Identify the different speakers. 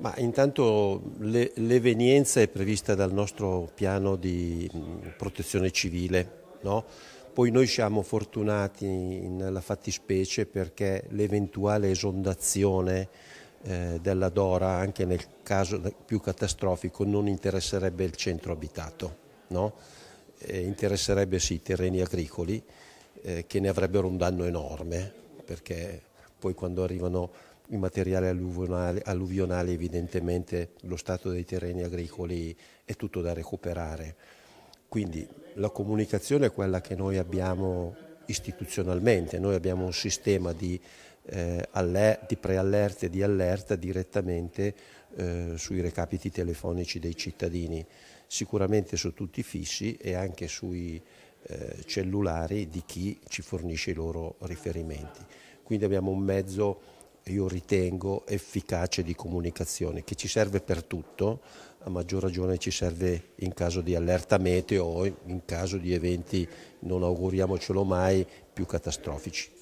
Speaker 1: Ma intanto l'evenienza è prevista dal nostro piano di mm, protezione civile, no? poi noi siamo fortunati nella fattispecie perché l'eventuale esondazione eh, della Dora, anche nel caso più catastrofico, non interesserebbe il centro abitato, no? Eh, interesserebbe sì i terreni agricoli eh, che ne avrebbero un danno enorme perché poi quando arrivano il materiale alluvionale, alluvionale, evidentemente lo stato dei terreni agricoli è tutto da recuperare. Quindi la comunicazione è quella che noi abbiamo istituzionalmente, noi abbiamo un sistema di, eh, aller, di preallerta e di allerta direttamente eh, sui recapiti telefonici dei cittadini, sicuramente su tutti i fissi e anche sui eh, cellulari di chi ci fornisce i loro riferimenti. Quindi abbiamo un mezzo io ritengo, efficace di comunicazione, che ci serve per tutto, a maggior ragione ci serve in caso di allerta meteo o in caso di eventi, non auguriamocelo mai, più catastrofici.